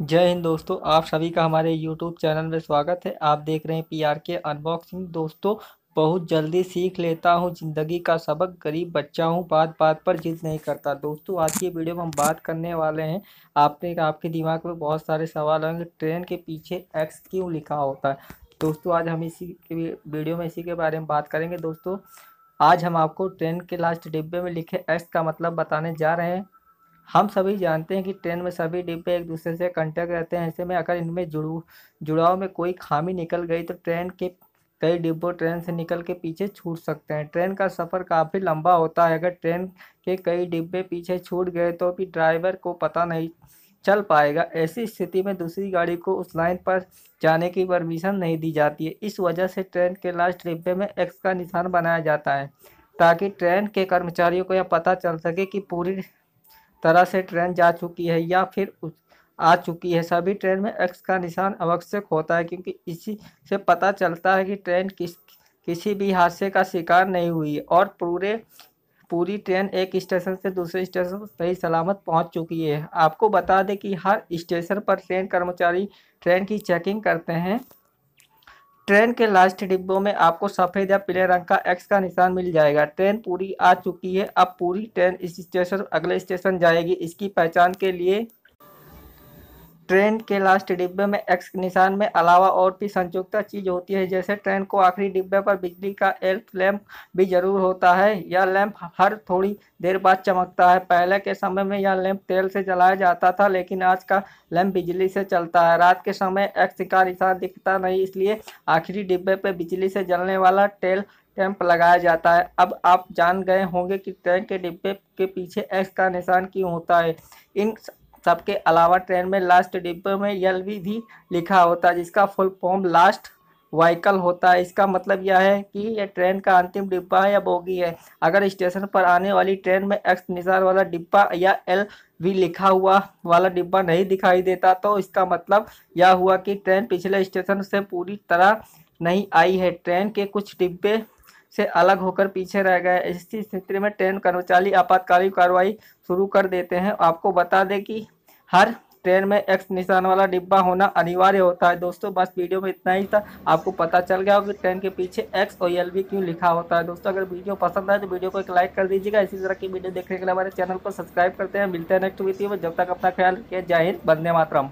जय हिंद दोस्तों आप सभी का हमारे YouTube चैनल में स्वागत है आप देख रहे हैं पी आर के अनबॉक्सिंग दोस्तों बहुत जल्दी सीख लेता हूं ज़िंदगी का सबक गरीब बच्चा हूं बात बात पर जिद नहीं करता दोस्तों आज की वीडियो में हम बात करने वाले हैं आपने आपके दिमाग में बहुत सारे सवाल होंगे ट्रेन के पीछे एक्स क्यों लिखा होता है दोस्तों आज हम इसी के वीडियो में इसी के बारे में बात करेंगे दोस्तों आज हम आपको ट्रेन के लास्ट डिब्बे में लिखे एक्स का मतलब बताने जा रहे हैं हम सभी जानते हैं कि ट्रेन में सभी डिब्बे एक दूसरे से कंटेक्ट रहते हैं ऐसे में अगर इनमें जुड़ जुड़ाव में कोई खामी निकल गई तो ट्रेन के कई डिब्बों ट्रेन से निकल के पीछे छूट सकते हैं ट्रेन का सफ़र काफ़ी लंबा होता है अगर ट्रेन के कई डिब्बे पीछे छूट गए तो भी ड्राइवर को पता नहीं चल पाएगा ऐसी स्थिति में दूसरी गाड़ी को उस लाइन पर जाने की परमिशन नहीं दी जाती है इस वजह से ट्रेन के लास्ट डिब्बे में एक्स का निशान बनाया जाता है ताकि ट्रेन के कर्मचारियों को यह पता चल सके कि पूरी तरह से ट्रेन जा चुकी है या फिर आ चुकी है सभी ट्रेन में एक्स का निशान आवश्यक होता है क्योंकि इसी से पता चलता है कि ट्रेन किस किसी भी हादसे का शिकार नहीं हुई और पूरे पूरी ट्रेन एक स्टेशन से दूसरे स्टेशन सही सलामत पहुंच चुकी है आपको बता दें कि हर स्टेशन पर ट्रेन कर्मचारी ट्रेन की चेकिंग करते हैं ट्रेन के लास्ट डिब्बों में आपको सफ़ेद या पीले रंग का एक्स का निशान मिल जाएगा ट्रेन पूरी आ चुकी है अब पूरी ट्रेन इस स्टेशन अगले स्टेशन जाएगी इसकी पहचान के लिए ट्रेन के लास्ट डिब्बे में एक्स निशान में अलावा और भी संयुक्ता चीज होती है जैसे ट्रेन को आखिरी डिब्बे पर बिजली का एल्फ लैंप भी जरूर होता है यह लैंप हर थोड़ी देर बाद चमकता है पहले के समय में यह लैंप तेल से जलाया जाता था लेकिन आज का लैंप बिजली से चलता है रात के समय एक्स का निशान दिखता नहीं इसलिए आखिरी डिब्बे पर बिजली से जलने वाला टेल कैंप लगाया जाता है अब आप जान गए होंगे कि ट्रेन के डिब्बे के पीछे एक्स का निशान क्यों होता है इन सबके अलावा ट्रेन में लास्ट डिब्बे में यल भी लिखा होता है जिसका फुल फॉर्म लास्ट वाइकल होता है इसका मतलब यह है कि यह ट्रेन का अंतिम डिब्बा है या बोगी है अगर स्टेशन पर आने वाली ट्रेन में एक्स निशान वाला डिब्बा या एल वी लिखा हुआ वाला डिब्बा नहीं दिखाई देता तो इसका मतलब यह हुआ कि ट्रेन पिछले स्टेशन से पूरी तरह नहीं आई है ट्रेन के कुछ डिब्बे से अलग होकर पीछे रह गए ऐसी स्थिति में ट्रेन कर्मचारी आपातकालीन कार्रवाई शुरू कर देते हैं आपको बता दें कि हर ट्रेन में एक्स निशान वाला डिब्बा होना अनिवार्य होता है दोस्तों बस वीडियो में इतना ही था आपको पता चल गया होगा कि ट्रेन के पीछे एक्स और एल क्यों लिखा होता है दोस्तों अगर वीडियो पसंद आए तो वीडियो को एक लाइक कर दीजिएगा इसी तरह की वीडियो देखने के लिए हमारे चैनल को सब्सक्राइब करते हैं मिलते हैं नेक्स्ट वीडियो में जब तक अपना ख्याल रखिए जय हिंद बंदे मातरम